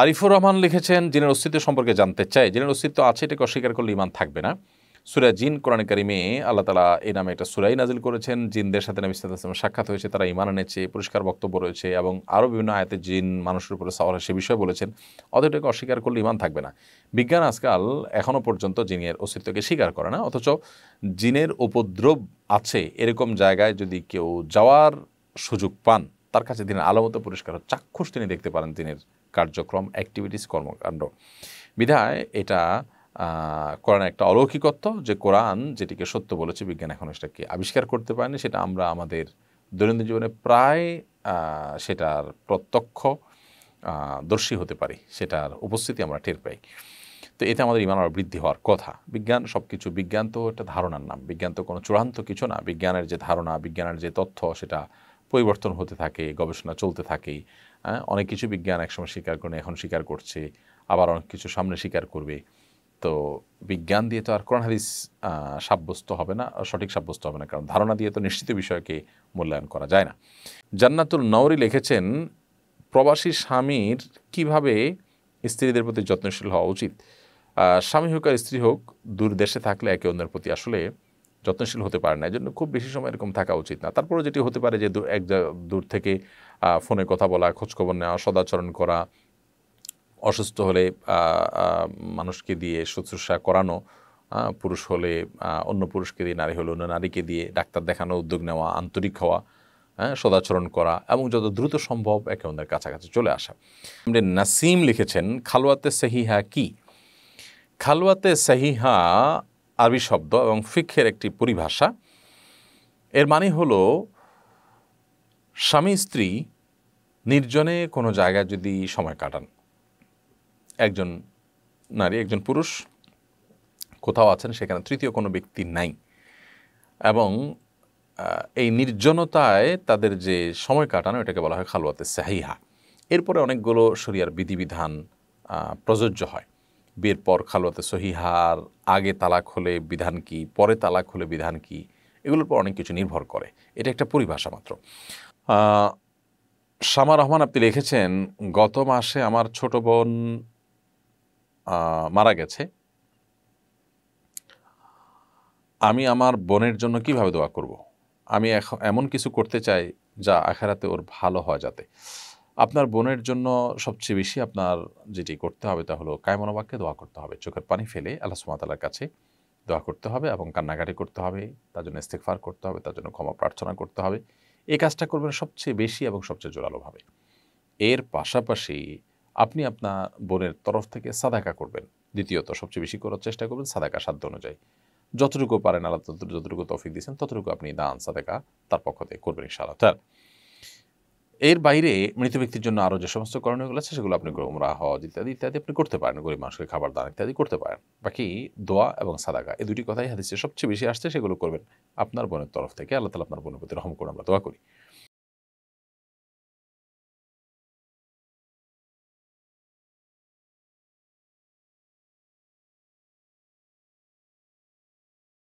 আরিফুর রহমান লিখেছেন জিনের অস্তিত্ব সম্পর্কে জানতে চাই জিনের অস্তিত্ব আছে এটাকে অস্বীকার করলে ইমান থাকবে না সুরা জিন কোরআন কারিমে আল্লাহ তালা এই নামে একটা সুরাই নাজিল করেছেন জিনদের সাথে নবী ইসলামের সাক্ষাৎ হয়েছে তারা ইমান এনেছে পরিষ্কার বক্তব্য রয়েছে এবং আরও বিভিন্ন আয়তে জিন মানুষের উপরে সাওয়ার সে বিষয়ে বলেছেন অতটাকে অস্বীকার করলে ইমান থাকবে না বিজ্ঞান আজকাল এখনও পর্যন্ত জিনের অস্তিত্বকে স্বীকার করে না অথচ জিনের উপদ্রব আছে এরকম জায়গায় যদি কেউ যাওয়ার সুযোগ পান তার কাছে দিনের আলোমত পুরস্কার চাক্ষুষ তিনি দেখতে পারেন দিনের কার্যক্রম অ্যাক্টিভিটিস কর্মকাণ্ড বিধায় এটা কোরআন একটা অলৌকিকত্ব যে কোরআন যেটিকে সত্য বলেছে বিজ্ঞান এখন সেটাকে আবিষ্কার করতে পারেনি সেটা আমরা আমাদের দৈনন্দিন জীবনে প্রায় সেটার প্রত্যক্ষ দর্শী হতে পারি সেটার উপস্থিতি আমরা টের পাই তো এতে আমাদের ইমান আরও বৃদ্ধি হওয়ার কথা বিজ্ঞান সব কিছু বিজ্ঞান তো একটা ধারণার নাম বিজ্ঞান তো কোনো চূড়ান্ত কিছু না বিজ্ঞানের যে ধারণা বিজ্ঞানের যে তথ্য সেটা পরিবর্তন হতে থাকে গবেষণা চলতে থাকে হ্যাঁ, অনেক কিছু বিজ্ঞান একসময় স্বীকার করে এখন স্বীকার করছে আবার অনেক কিছু সামনে স্বীকার করবে তো বিজ্ঞান দিয়ে তো আর কোরআন হাদিস সাব্যস্ত হবে না সঠিক সাব্যস্ত হবে না কারণ ধারণা দিয়ে তো নিশ্চিত বিষয়কে মূল্যায়ন করা যায় না জান্নাতুল নওরি লিখেছেন প্রবাসী স্বামীর কিভাবে স্ত্রীদের প্রতি যত্নশীল হওয়া উচিত স্বামী হোক আর স্ত্রী হোক দূর দেশে থাকলে একে অন্যের প্রতি আসলে যত্নশীল হতে পারে না এই জন্য খুব বেশি সময় এরকম থাকা উচিত না তারপরে যেটি হতে পারে যে এক দূর থেকে ফোনে কথা বলা খোঁজখবর নেওয়া সদাচরণ করা অসুস্থ হলে মানুষকে দিয়ে শুশ্রূষা করানো পুরুষ হলে অন্য পুরুষকে দিয়ে নারী হলে অন্য নারীকে দিয়ে ডাক্তার দেখানো উদ্যোগ নেওয়া আন্তরিক হওয়া হ্যাঁ সদাচরণ করা এবং যত দ্রুত সম্ভব একে অন্যের কাছাকাছি চলে আসা নাসিম লিখেছেন খালোয়াতে সেহিহা কি খালোয়াতে সেহিহা আরবি শব্দ এবং ফিক্ষের একটি পরিভাষা এর মানে হলো স্বামী স্ত্রী নির্জনে কোনো জায়গায় যদি সময় কাটান একজন নারী একজন পুরুষ কোথাও আছেন সেখানে তৃতীয় কোনো ব্যক্তি নাই এবং এই নির্জনতায় তাদের যে সময় কাটানো এটাকে বলা হয় খালোয়াতে সাহিহা এরপরে অনেকগুলো শরিয়ার বিধিবিধান প্রযোজ্য হয় বিয়ের পর খালোয়াতে সহিহার আগে তালাক হলে বিধান কি পরে তালাক হলে বিধান কি এগুলোর উপর অনেক কিছু নির্ভর করে এটা একটা পরিভাষা মাত্র শামা রহমান আপনি লিখেছেন গত মাসে আমার ছোট বোন মারা গেছে আমি আমার বোনের জন্য কিভাবে দোয়া করব। আমি এখন এমন কিছু করতে চাই যা আখেরাতে ওর ভালো হয় যাতে আপনার বোনের জন্য সবচেয়ে বেশি আপনার যেটি করতে হবে তা হলো মনোবাক্যে দোয়া করতে হবে চোখের পানি ফেলে আল্লাহ সুমাতালার কাছে দোয়া করতে হবে এবং কান্নাকাটি করতে হবে তার জন্য ইস্তেকফার করতে হবে তার জন্য ক্ষমা প্রার্থনা করতে হবে এই কাজটা করবেন সবচেয়ে বেশি এবং সবচেয়ে জোরালোভাবে এর পাশাপাশি আপনি আপনার বোনের তরফ থেকে সাদাকা করবেন দ্বিতীয়ত সবচেয়ে বেশি করার চেষ্টা করবেন সাদাকা সাধ্য অনুযায়ী যতটুকু পারেন আল্লাহ যতটুকু তফিক দিয়েছেন ততটুকু আপনি দান সাদাকা তার পক্ষ থেকে করবেন ইনশাআল্লাহ এর বাইরে মৃত ব্যক্তির জন্য আরও যে সমস্ত করণীয়গুলো আছে সেগুলো আপনি গোমরা হজ ইত্যাদি ইত্যাদি আপনি করতে পারেন গরিব মানুষকে খাবার দান ইত্যাদি করতে পারেন বাকি দোয়া এবং সাদাগা এই দুটি কথাই হাদিসে সবচেয়ে বেশি আসছে সেগুলো করবেন আপনার বোনের তরফ থেকে আল্লাহ তালা আপনার বোনের প্রতি রহম করে আমরা দোয়া করি